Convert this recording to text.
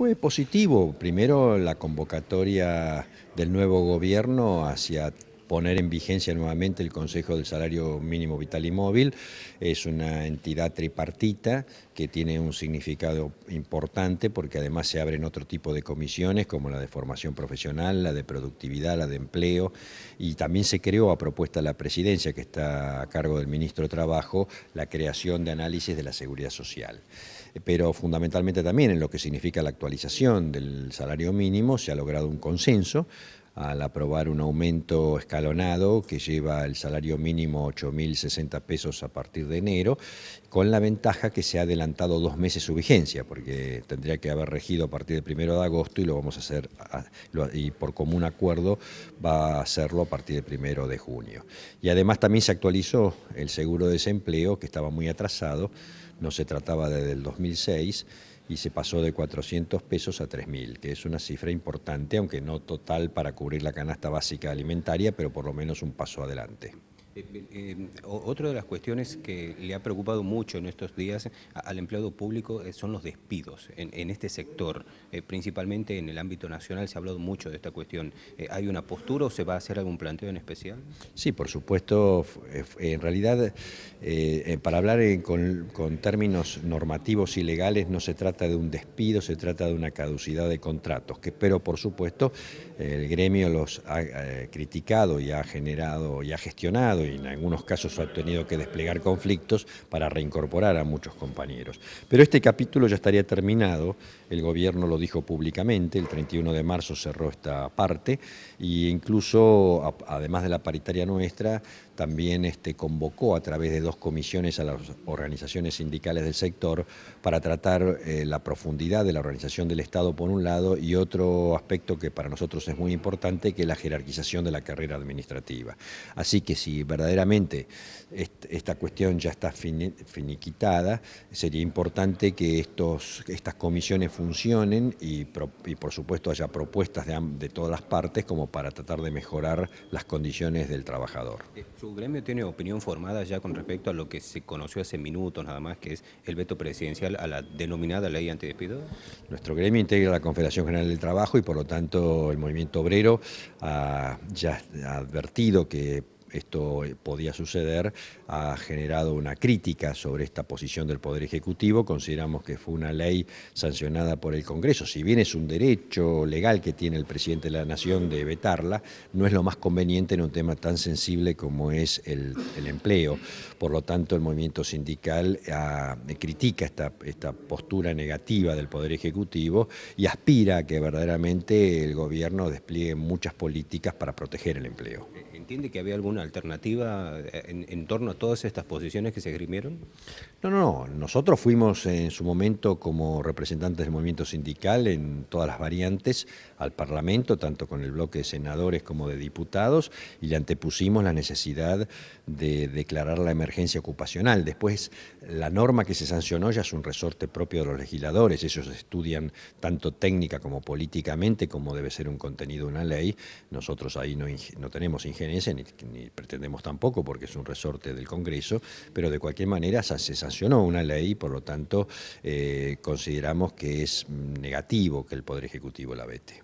Fue positivo, primero la convocatoria del nuevo gobierno hacia poner en vigencia nuevamente el Consejo del Salario Mínimo Vital y Móvil. Es una entidad tripartita que tiene un significado importante porque además se abren otro tipo de comisiones como la de formación profesional, la de productividad, la de empleo y también se creó a propuesta de la presidencia que está a cargo del ministro de Trabajo la creación de análisis de la seguridad social pero fundamentalmente también en lo que significa la actualización del salario mínimo se ha logrado un consenso al aprobar un aumento escalonado que lleva el salario mínimo 8.060 pesos a partir de enero, con la ventaja que se ha adelantado dos meses su vigencia, porque tendría que haber regido a partir del primero de agosto y lo vamos a hacer, ah, y por común acuerdo va a hacerlo a partir del primero de junio. Y además también se actualizó el seguro de desempleo, que estaba muy atrasado, no se trataba desde el 2006 y se pasó de 400 pesos a 3.000, que es una cifra importante, aunque no total para cubrir la canasta básica alimentaria, pero por lo menos un paso adelante. Eh, eh, otra de las cuestiones que le ha preocupado mucho en estos días al empleado público eh, son los despidos en, este sector. principalmente en el ámbito nacional se ha hablado mucho de esta cuestión. ¿Hay una postura o se va a hacer algún planteo en especial? Sí, por supuesto. En realidad, para hablar con, términos normativos y legales, no se trata de un despido, se trata de una caducidad de contratos, que pero por supuesto el gremio los ha criticado y ha generado y ha gestionado y en algunos casos ha tenido que desplegar conflictos para reincorporar a muchos compañeros. Pero este capítulo ya estaría terminado, el gobierno lo dijo públicamente, el 31 de marzo cerró esta parte e incluso, además de la paritaria nuestra, también este, convocó a través de dos comisiones a las organizaciones sindicales del sector para tratar eh, la profundidad de la organización del Estado por un lado y otro aspecto que para nosotros es muy importante, que es la jerarquización de la carrera administrativa. Así que si verdaderamente esta cuestión ya está finiquitada, sería importante que estos, estas comisiones funcionen y, por supuesto haya propuestas de, todas las partes como para tratar de mejorar las condiciones del trabajador. Eh, ¿Tu gremio tiene opinión formada ya con respecto a lo que se conoció hace minutos nada más, que es el veto presidencial a la denominada ley antidespido? Nuestro gremio integra la Confederación General del Trabajo y por lo tanto el movimiento obrero ha, ya ha advertido que esto eh, podía suceder, ha generado una crítica sobre esta posición del Poder Ejecutivo. Consideramos que fue una ley sancionada por el Congreso. Si bien es un derecho legal que tiene el presidente de la Nación de vetarla, no es lo más conveniente en un tema tan sensible como es el, empleo. Por lo tanto, el movimiento sindical ah, critica esta, esta postura negativa del Poder Ejecutivo y aspira a que verdaderamente el gobierno despliegue muchas políticas para proteger el empleo. ¿Entiende que había alguna alternativa eh, en, torno a todas estas posiciones que se esgrimieron? No, no, no. Nosotros fuimos eh, en su momento como representantes del movimiento sindical en todas las variantes al Parlamento, tanto con el bloque de senadores como de diputados, y le antepusimos la necesidad de declarar la emergencia ocupacional. Después, la norma que se sancionó ya es un resorte propio de los legisladores. Ellos estudian tanto técnica como políticamente cómo debe ser un contenido de una ley. Nosotros ahí no, tenemos injerencia ni pretendemos tampoco porque es un resorte del Congreso, pero de cualquier manera se sancionó una ley, y por lo tanto eh, consideramos que es mm, negativo que el Poder Ejecutivo la vete.